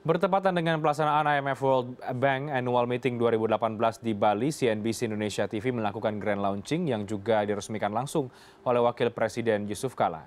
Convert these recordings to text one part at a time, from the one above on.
Bertepatan dengan pelaksanaan IMF World Bank Annual Meeting 2018 di Bali, CNBC Indonesia TV melakukan grand launching yang juga diresmikan langsung oleh Wakil Presiden Yusuf Kala.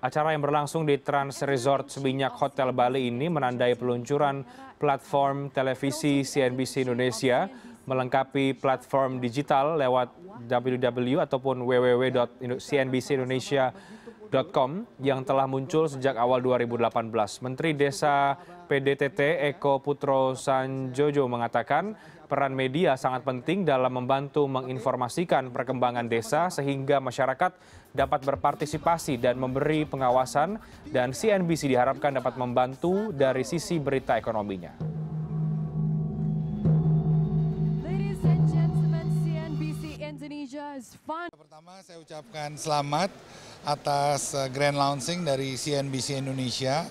Acara yang berlangsung di Trans Resort Seminyak Hotel Bali ini menandai peluncuran platform televisi CNBC Indonesia melengkapi platform digital lewat www ataupun www.cnbcindonesia.com Com yang telah muncul sejak awal 2018. Menteri Desa PDTT Eko Putro Sanjojo mengatakan peran media sangat penting dalam membantu menginformasikan perkembangan desa sehingga masyarakat dapat berpartisipasi dan memberi pengawasan dan CNBC diharapkan dapat membantu dari sisi berita ekonominya. Pertama saya ucapkan selamat atas eh, grand launching dari CNBC Indonesia.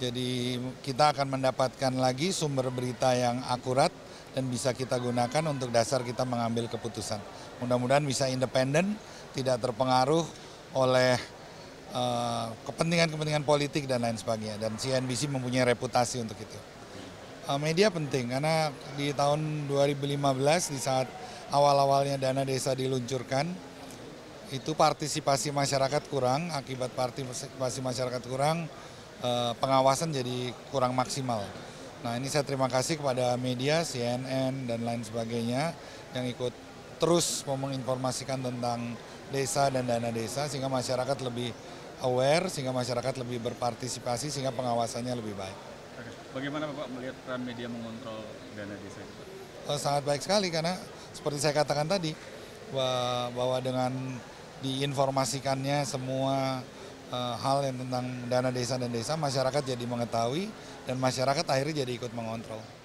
Jadi kita akan mendapatkan lagi sumber berita yang akurat dan bisa kita gunakan untuk dasar kita mengambil keputusan. Mudah-mudahan bisa independen, tidak terpengaruh oleh eh, kepentingan-kepentingan uh, politik dan lain sebagainya. Dan CNBC mempunyai reputasi untuk itu. Uh, media penting karena di tahun 2015 di saat awal-awalnya dana desa diluncurkan, itu partisipasi masyarakat kurang, akibat partisipasi masyarakat kurang, eh, pengawasan jadi kurang maksimal. Nah ini saya terima kasih kepada media, CNN, dan lain sebagainya yang ikut terus mau menginformasikan tentang desa dan dana desa sehingga masyarakat lebih aware, sehingga masyarakat lebih berpartisipasi, sehingga pengawasannya lebih baik. Bagaimana Bapak melihat peran media mengontrol dana desa? itu? Eh, sangat baik sekali karena seperti saya katakan tadi, bahwa dengan diinformasikannya semua eh, hal yang tentang dana desa dan desa, masyarakat jadi mengetahui dan masyarakat akhirnya jadi ikut mengontrol.